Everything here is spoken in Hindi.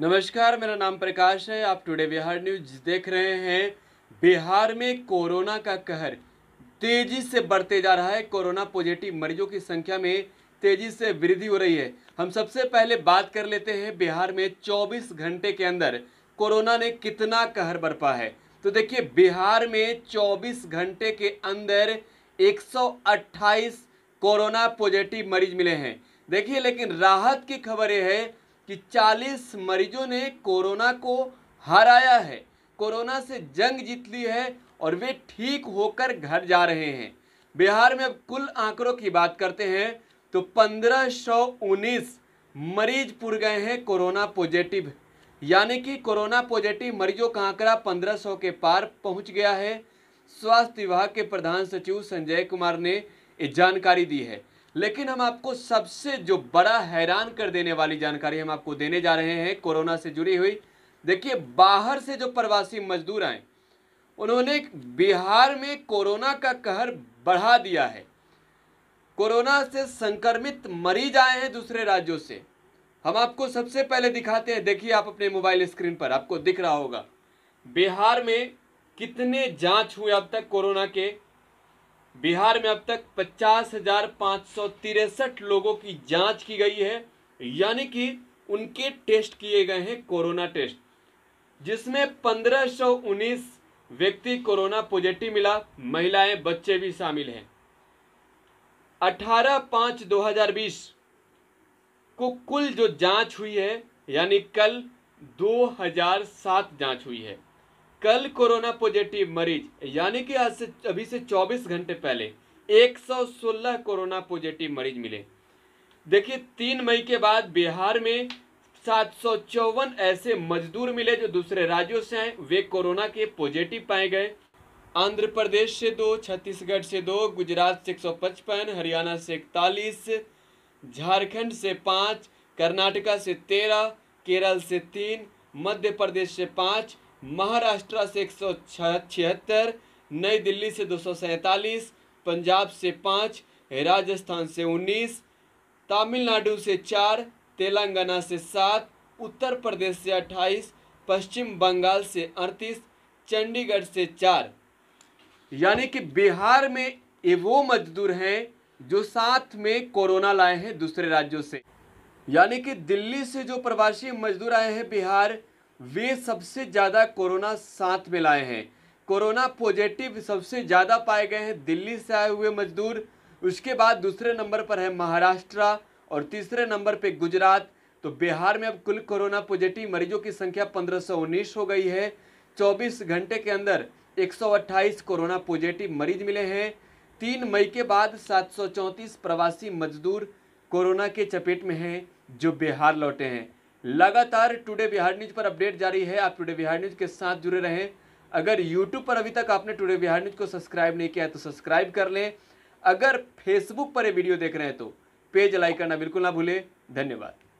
नमस्कार मेरा नाम प्रकाश है आप टुडे बिहार न्यूज देख रहे हैं बिहार में कोरोना का कहर तेजी से बढ़ते जा रहा है कोरोना पॉजिटिव मरीजों की संख्या में तेजी से वृद्धि हो रही है हम सबसे पहले बात कर लेते हैं बिहार में 24 घंटे के अंदर कोरोना ने कितना कहर बरपा है तो देखिए बिहार में 24 घंटे के अंदर 128 कोरोना पॉजिटिव मरीज मिले हैं देखिए लेकिन राहत की खबर यह है कि 40 मरीजों ने कोरोना को हराया है कोरोना से जंग जीत ली है और वे ठीक होकर घर जा रहे हैं बिहार में अब कुल आंकड़ों की बात करते हैं तो 1519 मरीज पुर गए हैं कोरोना पॉजिटिव यानी कि कोरोना पॉजिटिव मरीजों का आंकड़ा 1500 के पार पहुंच गया है स्वास्थ्य विभाग के प्रधान सचिव संजय कुमार ने ये जानकारी दी है लेकिन हम आपको सबसे जो बड़ा हैरान कर देने वाली जानकारी हम आपको देने जा रहे हैं कोरोना से जुड़ी हुई देखिए बाहर से जो प्रवासी मजदूर आए उन्होंने बिहार में कोरोना का कहर बढ़ा दिया है कोरोना से संक्रमित मरीज आए हैं दूसरे राज्यों से हम आपको सबसे पहले दिखाते हैं देखिए आप अपने मोबाइल स्क्रीन पर आपको दिख रहा होगा बिहार में कितने जांच हुए अब तक कोरोना के बिहार में अब तक पचास हजार पाँच सौ तिरसठ लोगों की जांच की गई है यानी कि उनके टेस्ट किए गए हैं कोरोना टेस्ट जिसमें पंद्रह सौ उन्नीस व्यक्ति कोरोना पॉजिटिव मिला महिलाएं बच्चे भी शामिल हैं अठारह पांच दो हजार बीस को कुल जो जांच हुई है यानी कल दो हजार सात जांच हुई है कल कोरोना पॉजिटिव मरीज यानी कि आज से अभी से 24 घंटे पहले 116 कोरोना पॉजिटिव मरीज मिले देखिए तीन मई के बाद बिहार में सात ऐसे मजदूर मिले जो दूसरे राज्यों से आए वे कोरोना के पॉजिटिव पाए गए आंध्र प्रदेश से दो छत्तीसगढ़ से दो गुजरात से एक हरियाणा से इकतालीस झारखंड से पाँच कर्नाटका से तेरह केरल से तीन मध्य प्रदेश से पाँच महाराष्ट्र से एक सौ छिहत्तर नई दिल्ली से दो पंजाब से पाँच राजस्थान से उन्नीस तमिलनाडु से चार तेलंगाना से सात उत्तर प्रदेश से अट्ठाईस पश्चिम बंगाल से अड़तीस चंडीगढ़ से चार यानी कि बिहार में ये वो मजदूर हैं जो साथ में कोरोना लाए हैं दूसरे राज्यों से यानी कि दिल्ली से जो प्रवासी मजदूर आए हैं बिहार वे सबसे ज़्यादा कोरोना साथ में लाए हैं कोरोना पॉजिटिव सबसे ज़्यादा पाए गए हैं दिल्ली से आए हुए मजदूर उसके बाद दूसरे नंबर पर है महाराष्ट्र और तीसरे नंबर पे गुजरात तो बिहार में अब कुल कोरोना पॉजिटिव मरीजों की संख्या पंद्रह हो गई है 24 घंटे के अंदर 128 कोरोना पॉजिटिव मरीज मिले हैं तीन मई के बाद सात प्रवासी मजदूर कोरोना के चपेट में हैं जो बिहार लौटे हैं लगातार टुडे बिहार न्यूज पर अपडेट जारी है आप टुडे बिहार न्यूज के साथ जुड़े रहें अगर यूट्यूब पर अभी तक आपने टुडे बिहार न्यूज को सब्सक्राइब नहीं किया है तो सब्सक्राइब कर लें अगर फेसबुक पर ये वीडियो देख रहे हैं तो पेज लाइक करना बिल्कुल ना भूलें धन्यवाद